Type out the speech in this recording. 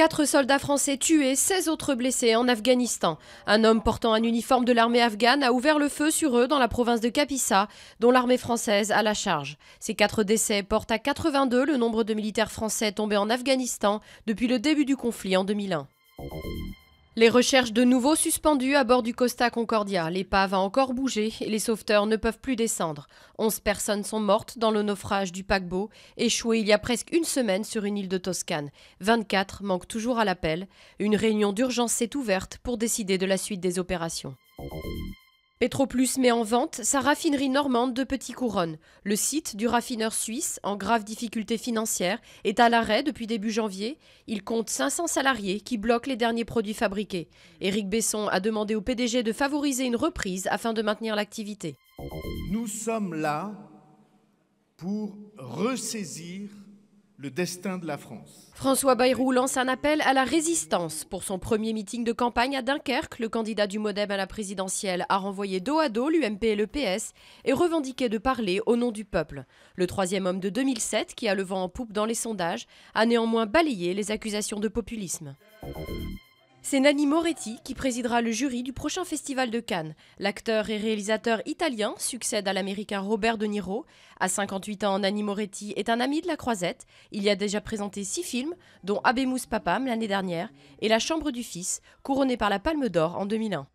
Quatre soldats français tués, 16 autres blessés en Afghanistan. Un homme portant un uniforme de l'armée afghane a ouvert le feu sur eux dans la province de Kapisa, dont l'armée française a la charge. Ces quatre décès portent à 82 le nombre de militaires français tombés en Afghanistan depuis le début du conflit en 2001. Les recherches de nouveau suspendues à bord du Costa Concordia. L'épave a encore bougé et les sauveteurs ne peuvent plus descendre. Onze personnes sont mortes dans le naufrage du paquebot, échoué il y a presque une semaine sur une île de Toscane. 24 manquent toujours à l'appel. Une réunion d'urgence s'est ouverte pour décider de la suite des opérations. Petroplus met en vente sa raffinerie normande de Petit Couronne. Le site du raffineur suisse, en grave difficulté financière, est à l'arrêt depuis début janvier. Il compte 500 salariés qui bloquent les derniers produits fabriqués. Éric Besson a demandé au PDG de favoriser une reprise afin de maintenir l'activité. Nous sommes là pour ressaisir le destin de la France. François Bayrou lance un appel à la résistance. Pour son premier meeting de campagne à Dunkerque, le candidat du Modem à la présidentielle a renvoyé dos à dos l'UMP et le PS et revendiqué de parler au nom du peuple. Le troisième homme de 2007, qui a le vent en poupe dans les sondages, a néanmoins balayé les accusations de populisme. C'est Nanni Moretti qui présidera le jury du prochain festival de Cannes. L'acteur et réalisateur italien succède à l'américain Robert De Niro. À 58 ans, Nanni Moretti est un ami de la croisette. Il y a déjà présenté six films, dont Abemus Papam l'année dernière et La Chambre du Fils, couronnée par la Palme d'Or en 2001.